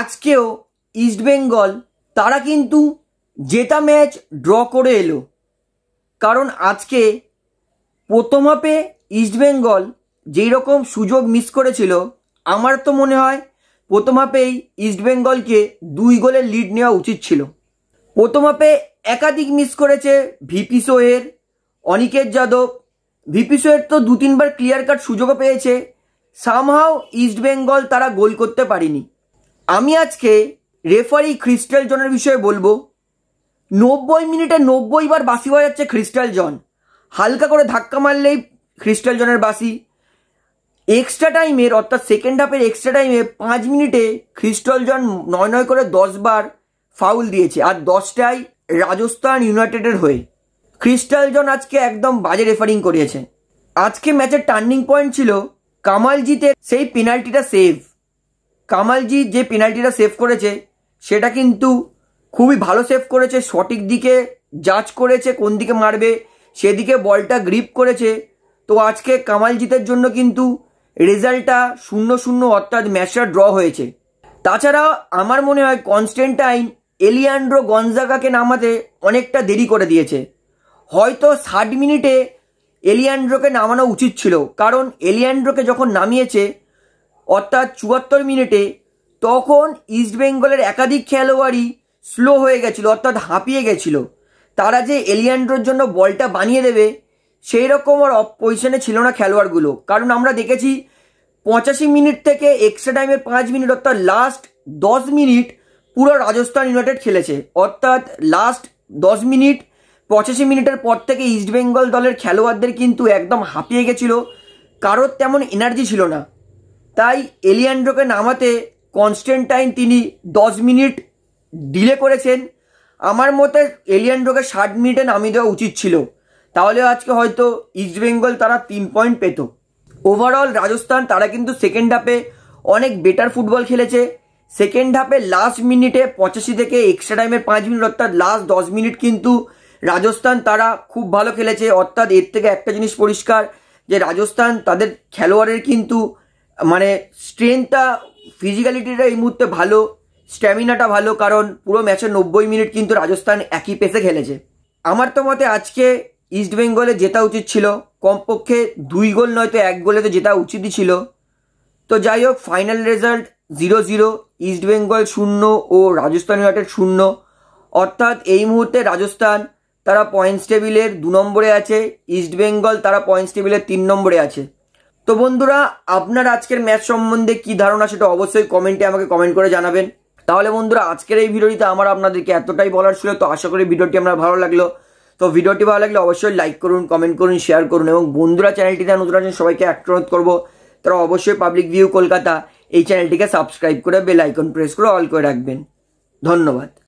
আজকেও ইস্টবেঙ্গল তারা কিন্তু জেতা ম্যাচ ড্র করে এলো কারণ আজকে প্রথম হাফে ইস্টবেঙ্গল যেই রকম সুযোগ মিস করেছিল আমার তো মনে হয় প্রথম হাফেই ইস্টবেঙ্গলকে দুই গোলের লিড নেওয়া উচিত ছিল প্রথম হাফে একাধিক মিস করেছে ভিপি সোহের অনিকেত যাদব ভিপি সোহের তো দু তিনবার ক্লিয়ার কাট সুযোগও পেয়েছে সামহাও ইস্টবেঙ্গল তারা গোল করতে পারিনি আমি আজকে রেফারি ক্রিস্টাল জনের বিষয়ে বলবো নব্বই মিনিটে নব্বই বার বাসি হয়ে যাচ্ছে ক্রিস্টাল জন হালকা করে ধাক্কা মারলেই ক্রিস্টাল জনের বাসি এক্সট্রা টাইমের অর্থাৎ সেকেন্ড হাফের এক্সট্রা টাইমে পাঁচ মিনিটে ক্রিস্টাল জন নয় নয় করে দশবার ফাউল দিয়েছে আর দশটায় রাজস্থান ইউনাইটেডের হয়ে ক্রিস্টাল জন আজকে একদম বাজে রেফারিং করিয়েছে আজকে ম্যাচের টার্নিং পয়েন্ট ছিল জিতে সেই পেনাল্টিটা সেভ কামালজি যে পেনাল্টিটা সেভ করেছে সেটা কিন্তু খুবই ভালো সেভ করেছে সঠিক দিকে জাজ করেছে কোন দিকে মারবে সেদিকে বলটা গ্রিপ করেছে তো আজকে কামালজিতের জন্য কিন্তু রেজাল্টটা শূন্য শূন্য অর্থাৎ ম্যাচটা ড্র হয়েছে তাছাড়া আমার মনে হয় কনস্টেন্টাইন এলিয়ান্ড্রো গঞ্জাগাকে নামাতে অনেকটা দেরি করে দিয়েছে হয়তো ষাট মিনিটে এলিয়ান্ড্রোকে নামানো উচিত ছিল কারণ এলিয়ান্ড্রোকে যখন নামিয়েছে অর্থাৎ চুয়াত্তর মিনিটে তখন ইস্টবেঙ্গলের একাধিক খেলোয়াড়ই স্লো হয়ে গেছিল অর্থাৎ হাঁপিয়ে গেছিল তারা যে এলিয়ান্ড্রোর জন্য বলটা বানিয়ে দেবে সেই রকম আর পজিশনে ছিল না খেলোয়াড়গুলো কারণ আমরা দেখেছি পঁচাশি মিনিট থেকে এক্সট্রা টাইমের পাঁচ মিনিট অর্থাৎ লাস্ট দশ মিনিট পুরো রাজস্থান ইউনাইটেড খেলেছে অর্থাৎ লাস্ট দশ মিনিট পঁচাশি মিনিটের পর থেকে ইস্টবেঙ্গল দলের খেলোয়াড়দের কিন্তু একদম হাঁপিয়ে গেছিল কারোর তেমন এনার্জি ছিল না তাই এলিয়ান্ড্রোকে নামাতে কনস্ট্যান্টাইন তিনি দশ মিনিট ডিলে করেছেন আমার মতে এলিয়ান্ড্রোকে ষাট মিনিটে নামিয়ে দেওয়া উচিত ছিল তাহলে আজকে হয়তো ইস্টবেঙ্গল তারা তিন পয়েন্ট পেত ওভারঅল রাজস্থান তারা কিন্তু সেকেন্ড হাফে অনেক বেটার ফুটবল খেলেছে সেকেন্ড হাফে লাস্ট মিনিটে পঁচাশি থেকে এক্সট্রা টাইমের পাঁচ মিনিট অর্থাৎ লাস্ট দশ মিনিট কিন্তু রাজস্থান তারা খুব ভালো খেলেছে অর্থাৎ এর থেকে একটা জিনিস পরিষ্কার যে রাজস্থান তাদের খেলোয়াড়ের কিন্তু মানে স্ট্রেংথটা ফিজিক্যালিটিটা এই মুহূর্তে ভালো স্ট্যামিনাটা ভালো কারণ পুরো ম্যাচের নব্বই মিনিট কিন্তু রাজস্থান একই পেসে খেলেছে আমার তো মতে আজকে ইস্ট বেঙ্গলে জেতা উচিত ছিল কমপক্ষে দুই গোল নয়তো এক গোলে তো জেতা উচিতই ছিল তো যাই হোক final result zero zero East Bengal শূন্য ও রাজস্থান ইউনাইটেড শূন্য অর্থাৎ এই মুহূর্তে রাজস্থান তারা পয়েন্টস টেবিলের দু নম্বরে আছে ইস্ট বেঙ্গল তারা পয়েন্টস টেবিলের তিন নম্বরে আছে তো বন্ধুরা আপনার আজকের ম্যাচ সম্বন্ধে কি ধারণা সেটা অবশ্যই কমেন্টে আমাকে কমেন্ট করে জানাবেন তাহলে বন্ধুরা আজকের এই ভিডিওটিতে আমার আপনাদেরকে এতটাই বলার ছিল তো আশা করি ভিডিওটি আমার ভালো লাগলো তো ভিডিওটি ভালো লাগলে অবশ্যই লাইক করুন কমেন্ট করুন শেয়ার করুন এবং বন্ধুরা চ্যানেলটিতে নতুন আছেন সবাইকে একটা অনুরোধ করবো তারা অবশ্যই পাবলিক ভিউ কলকাতা এই চ্যানেলটিকে সাবস্ক্রাইব করে বেল আইকন প্রেস করে অল করে রাখবেন ধন্যবাদ